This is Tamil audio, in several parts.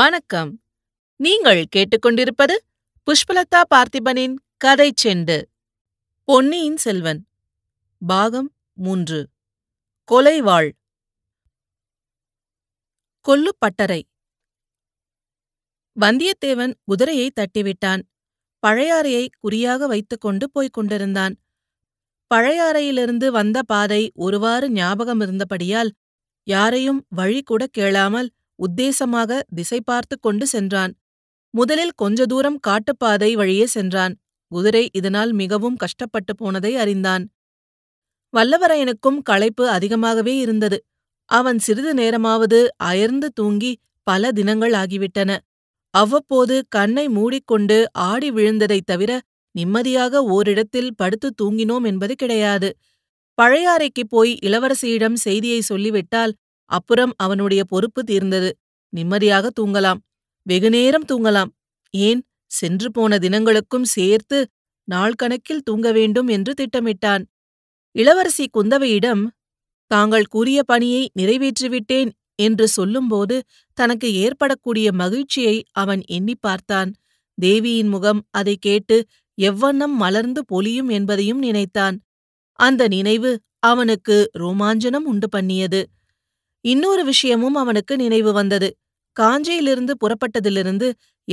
வணக்கம் நீங்கள் கேட்டுக்கொண்டிருப்பது புஷ்பலதா பார்த்திபனின் கதை செண்டு பொன்னியின் செல்வன் பாகம் மூன்று கொலைவாள் கொல்லுப்பட்டறை வந்தியத்தேவன் குதிரையை தட்டிவிட்டான் பழையாறையை குறியாக வைத்துக்கொண்டு போய்க் கொண்டிருந்தான் பழையாறையிலிருந்து வந்த பாதை ஒருவாறு ஞாபகம் இருந்தபடியால் யாரையும் வழி கூட கேளாமல் உத்தேசமாக திசை பார்த்து கொண்டு சென்றான் முதலில் கொஞ்ச தூரம் காட்டுப்பாதை வழியே சென்றான் குதிரை இதனால் மிகவும் கஷ்டப்பட்டு போனதை அறிந்தான் வல்லவரையனுக்கும் களைப்பு அதிகமாகவே இருந்தது அவன் சிறிது நேரமாவது அயர்ந்து தூங்கி பல தினங்கள் ஆகிவிட்டன அவ்வப்போது கண்ணை மூடிக்கொண்டு ஆடி விழுந்ததைத் தவிர நிம்மதியாக ஓரிடத்தில் படுத்து தூங்கினோம் என்பது கிடையாது பழையாறைக்குப் போய் இளவரசியிடம் செய்தியை சொல்லிவிட்டால் அப்புறம் அவனுடைய பொறுப்பு தீர்ந்தது நிம்மதியாக தூங்கலாம் வெகுநேரம் தூங்கலாம் ஏன் சென்று போன தினங்களுக்கும் சேர்த்து நாள் கணக்கில் தூங்க வேண்டும் என்று திட்டமிட்டான் இளவரசி குந்தவையிடம் தாங்கள் கூறிய பணியை நிறைவேற்றிவிட்டேன் என்று சொல்லும்போது தனக்கு ஏற்படக்கூடிய மகிழ்ச்சியை அவன் எண்ணி பார்த்தான் தேவியின் முகம் அதை கேட்டு எவ்வண்ணம் மலர்ந்து பொலியும் என்பதையும் நினைத்தான் அந்த நினைவு அவனுக்கு ரோமாஞ்சனம் உண்டு பண்ணியது இன்னொரு விஷயமும் அவனுக்கு நினைவு வந்தது காஞ்சியிலிருந்து புறப்பட்டதிலிருந்து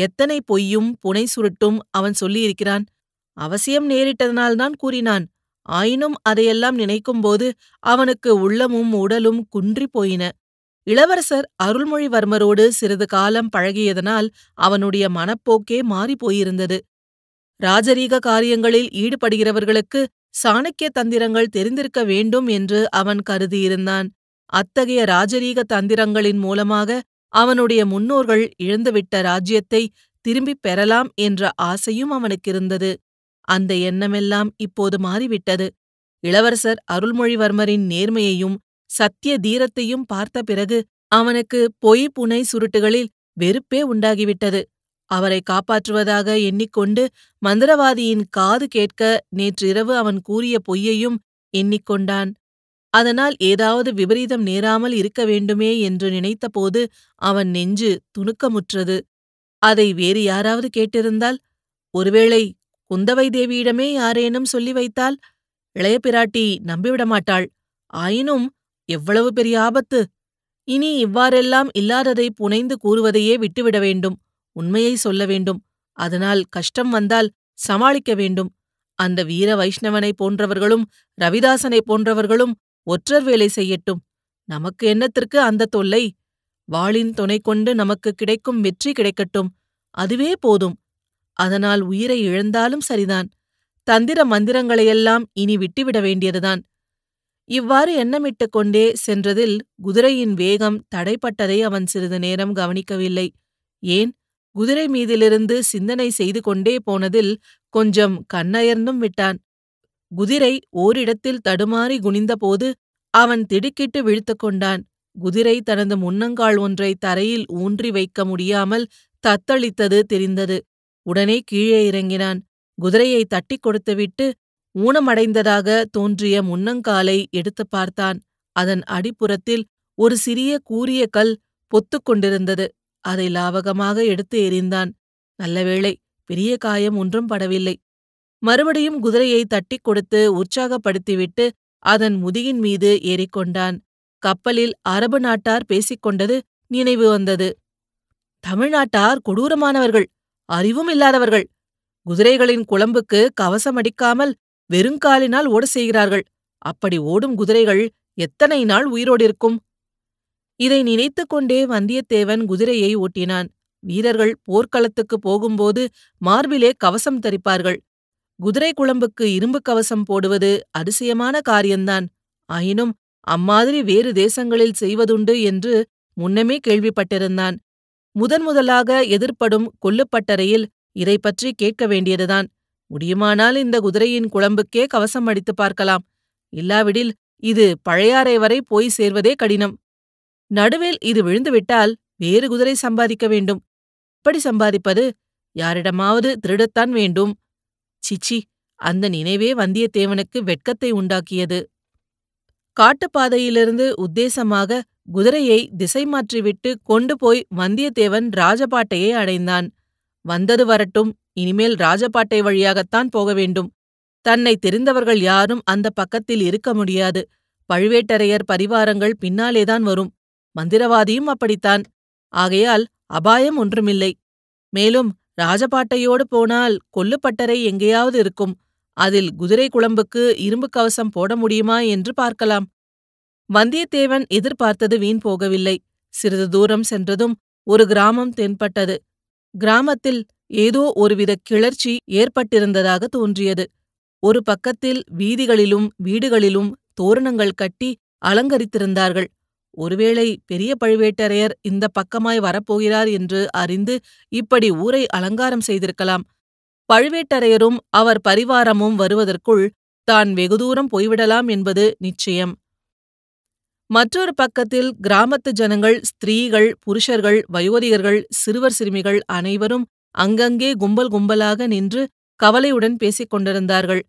எத்தனை பொய்யும் புனை சுருட்டும் அவன் சொல்லியிருக்கிறான் அவசியம் நேரிட்டதனால்தான் கூறினான் ஆயினும் அதையெல்லாம் நினைக்கும்போது அவனுக்கு உள்ளமும் உடலும் குன்றி போயின இளவரசர் அருள்மொழிவர்மரோடு சிறிது காலம் பழகியதனால் அவனுடைய மனப்போக்கே மாறிப்போயிருந்தது ராஜரீக காரியங்களில் ஈடுபடுகிறவர்களுக்கு சாணக்கிய தந்திரங்கள் தெரிந்திருக்க வேண்டும் என்று அவன் கருதியிருந்தான் அத்தகைய ராஜரீக தந்திரங்களின் மூலமாக அவனுடைய முன்னோர்கள் இழந்துவிட்ட ராஜ்யத்தை திரும்பிப் பெறலாம் என்ற ஆசையும் அவனுக்கிருந்தது அந்த எண்ணமெல்லாம் இப்போது மாறிவிட்டது இளவரசர் அருள்மொழிவர்மரின் நேர்மையையும் சத்திய தீரத்தையும் பார்த்த பிறகு அவனுக்கு பொய் புனை சுருட்டுகளில் வெறுப்பே உண்டாகிவிட்டது அவரை காப்பாற்றுவதாக எண்ணிக்கொண்டு மந்திரவாதியின் காது கேட்க நேற்றிரவு அவன் கூறிய பொய்யையும் எண்ணிக்கொண்டான் அதனால் ஏதாவது விபரீதம் நேராமல் இருக்க வேண்டுமே என்று நினைத்தபோது அவன் நெஞ்சு துணுக்கமுற்றது அதை வேறு யாராவது கேட்டிருந்தால் ஒருவேளை குந்தவை தேவியிடமே யாரேனும் சொல்லி வைத்தால் இளைய பிராட்டி நம்பிவிடமாட்டாள் ஆயினும் எவ்வளவு பெரிய ஆபத்து இனி இவ்வாறெல்லாம் இல்லாததை புனைந்து கூறுவதையே விட்டுவிட வேண்டும் உண்மையை சொல்ல வேண்டும் அதனால் கஷ்டம் வந்தால் சமாளிக்க வேண்டும் அந்த வீர வைஷ்ணவனை போன்றவர்களும் ரவிதாசனை போன்றவர்களும் ஒற்றர் வேலை செய்யட்டும் நமக்கு என்னத்திற்கு அந்த தொல்லை வாளின் துணை கொண்டு நமக்கு கிடைக்கும் வெற்றி கிடைக்கட்டும் அதுவே போதும் அதனால் உயிரை இழந்தாலும் சரிதான் தந்திர மந்திரங்களையெல்லாம் இனி விட்டுவிட வேண்டியதுதான் இவ்வாறு எண்ணமிட்டு கொண்டே சென்றதில் குதிரையின் வேகம் தடைப்பட்டதை அவன் சிறிது நேரம் கவனிக்கவில்லை ஏன் குதிரை மீதிலிருந்து சிந்தனை செய்து கொண்டே போனதில் கொஞ்சம் கண்ணயர்ந்தும் விட்டான் குதிரை ஓரிடத்தில் தடுமாறி குனிந்தபோது அவன் திடுக்கிட்டு விழுத்து கொண்டான் குதிரை தனது முன்னங்கால் ஒன்றை தரையில் ஊன்றி வைக்க முடியாமல் தத்தளித்தது தெரிந்தது உடனே கீழே இறங்கினான் குதிரையை தட்டி கொடுத்துவிட்டு ஊனமடைந்ததாக தோன்றிய முன்னங்காலை எடுத்து பார்த்தான் அதன் அடிப்புறத்தில் ஒரு சிறிய கூரிய கல் கொண்டிருந்தது அதை லாவகமாக எடுத்து எறிந்தான் நல்லவேளை பெரிய காயம் ஒன்றும் படவில்லை மறுபடியும் குதிரையை தட்டி கொடுத்து உற்சாகப்படுத்திவிட்டு அதன் முதுகின் மீது ஏறிக்கொண்டான் கப்பலில் அரபு நாட்டார் பேசிக்கொண்டது நினைவு வந்தது தமிழ்நாட்டார் கொடூரமானவர்கள் அறிவும் இல்லாதவர்கள் குதிரைகளின் குழம்புக்கு கவசம் அடிக்காமல் வெறுங்காலினால் ஓட செய்கிறார்கள் அப்படி ஓடும் குதிரைகள் எத்தனை நாள் உயிரோடு இருக்கும் இதை நினைத்து கொண்டே வந்தியத்தேவன் குதிரையை ஓட்டினான் வீரர்கள் போர்க்களத்துக்குப் போகும்போது மார்பிலே கவசம் தரிப்பார்கள் குதிரை குழம்புக்கு இரும்பு கவசம் போடுவது அதிசயமான காரியம்தான் ஆயினும் அம்மாதிரி வேறு தேசங்களில் செய்வதுண்டு என்று முன்னமே கேள்விப்பட்டிருந்தான் முதன் முதலாக எதிர்ப்படும் கொல்லுப்பட்டறையில் இதை பற்றி கேட்க வேண்டியதுதான் முடியுமானால் இந்த குதிரையின் குழம்புக்கே கவசம் அடித்து பார்க்கலாம் இல்லாவிடில் இது பழையாறை வரை போய் சேர்வதே கடினம் நடுவில் இது விழுந்துவிட்டால் வேறு குதிரை சம்பாதிக்க வேண்டும் இப்படி சம்பாதிப்பது யாரிடமாவது திருடத்தான் வேண்டும் சிச்சி அந்த நினைவே வந்தியத்தேவனுக்கு வெட்கத்தை உண்டாக்கியது காட்டுப்பாதையிலிருந்து உத்தேசமாக குதிரையை திசை மாற்றிவிட்டு கொண்டு போய் வந்தியத்தேவன் ராஜபாட்டையை அடைந்தான் வந்தது வரட்டும் இனிமேல் ராஜபாட்டை வழியாகத்தான் போக வேண்டும் தன்னை தெரிந்தவர்கள் யாரும் அந்த பக்கத்தில் இருக்க முடியாது பழுவேட்டரையர் பரிவாரங்கள் பின்னாலேதான் வரும் மந்திரவாதியும் அப்படித்தான் ஆகையால் அபாயம் ஒன்றுமில்லை மேலும் ராஜபாட்டையோடு போனால் கொல்லுப்பட்டறை எங்கேயாவது இருக்கும் அதில் குதிரை குழம்புக்கு இரும்பு கவசம் போட முடியுமா என்று பார்க்கலாம் வந்தியத்தேவன் எதிர்பார்த்தது வீண் போகவில்லை சிறிது தூரம் சென்றதும் ஒரு கிராமம் தென்பட்டது கிராமத்தில் ஏதோ ஒருவித கிளர்ச்சி ஏற்பட்டிருந்ததாக தோன்றியது ஒரு பக்கத்தில் வீதிகளிலும் வீடுகளிலும் தோரணங்கள் கட்டி அலங்கரித்திருந்தார்கள் ஒருவேளை பெரிய பழுவேட்டரையர் இந்த பக்கமாய் வரப்போகிறார் என்று அறிந்து இப்படி ஊரை அலங்காரம் செய்திருக்கலாம் பழுவேட்டரையரும் அவர் பரிவாரமும் வருவதற்குள் தான் வெகு தூரம் போய்விடலாம் என்பது நிச்சயம் மற்றொரு பக்கத்தில் கிராமத்து ஜனங்கள் ஸ்திரீகள் புருஷர்கள் வயோதிகர்கள் சிறுவர் சிறுமிகள் அனைவரும் அங்கங்கே கும்பல் கும்பலாக நின்று கவலையுடன் பேசிக் கொண்டிருந்தார்கள்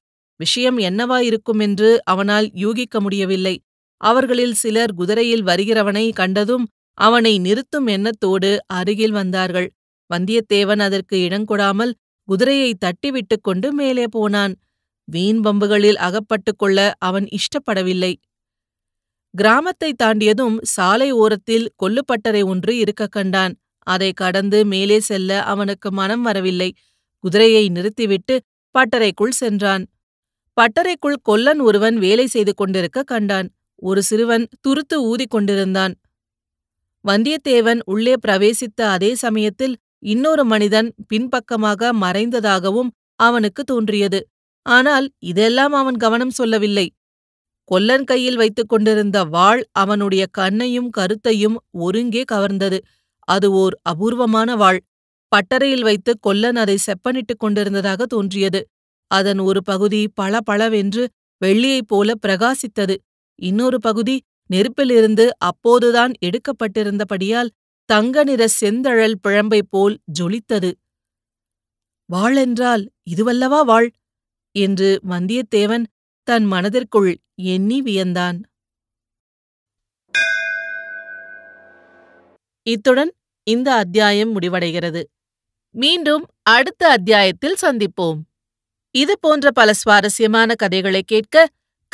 விஷயம் என்னவாயிருக்கும் என்று அவனால் யூகிக்க முடியவில்லை அவர்களில் சிலர் குதிரையில் வருகிறவனை கண்டதும் அவனை நிறுத்தும் எண்ணத்தோடு அருகில் வந்தார்கள் வந்தியத்தேவன் அதற்கு இடங்கொடாமல் குதிரையை தட்டிவிட்டு கொண்டு மேலே போனான் வீண் பம்புகளில் அகப்பட்டு கொள்ள அவன் இஷ்டப்படவில்லை கிராமத்தை தாண்டியதும் சாலை ஓரத்தில் கொல்லுப்பட்டறை ஒன்று இருக்க கண்டான் அதை கடந்து மேலே செல்ல அவனுக்கு மனம் வரவில்லை குதிரையை நிறுத்திவிட்டு பட்டறைக்குள் சென்றான் பட்டறைக்குள் கொல்லன் ஒருவன் வேலை செய்து கொண்டிருக்க கண்டான் ஒரு சிறுவன் துருத்து ஊதிக் கொண்டிருந்தான் வந்தியத்தேவன் உள்ளே பிரவேசித்த அதே சமயத்தில் இன்னொரு மனிதன் பின்பக்கமாக மறைந்ததாகவும் அவனுக்கு தோன்றியது ஆனால் இதெல்லாம் அவன் கவனம் சொல்லவில்லை கொல்லன் கையில் வைத்துக் கொண்டிருந்த வாள் அவனுடைய கண்ணையும் கருத்தையும் ஒருங்கே கவர்ந்தது அது ஓர் அபூர்வமான வாள் பட்டறையில் வைத்து கொல்லன் அதை செப்பனிட்டுக் கொண்டிருந்ததாக தோன்றியது அதன் ஒரு பகுதி பளபளவென்று வெள்ளியைப் போல பிரகாசித்தது இன்னொரு பகுதி நெருப்பிலிருந்து அப்போதுதான் எடுக்கப்பட்டிருந்தபடியால் தங்க நிற செந்தழல் பிழம்பை போல் ஜொலித்தது என்றால் இதுவல்லவா வாழ் என்று வந்தியத்தேவன் தன் மனதிற்குள் எண்ணி வியந்தான் இத்துடன் இந்த அத்தியாயம் முடிவடைகிறது மீண்டும் அடுத்த அத்தியாயத்தில் சந்திப்போம் இது போன்ற பல சுவாரஸ்யமான கதைகளை கேட்க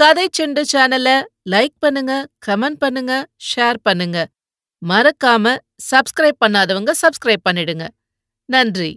கதை செண்டு சேனலை லைக் பண்ணுங்க கமெண்ட் பண்ணுங்க ஷேர் பண்ணுங்க மறக்காம சப்ஸ்கிரைப் பண்ணாதவங்க சப்ஸ்கிரைப் பண்ணிடுங்க நன்றி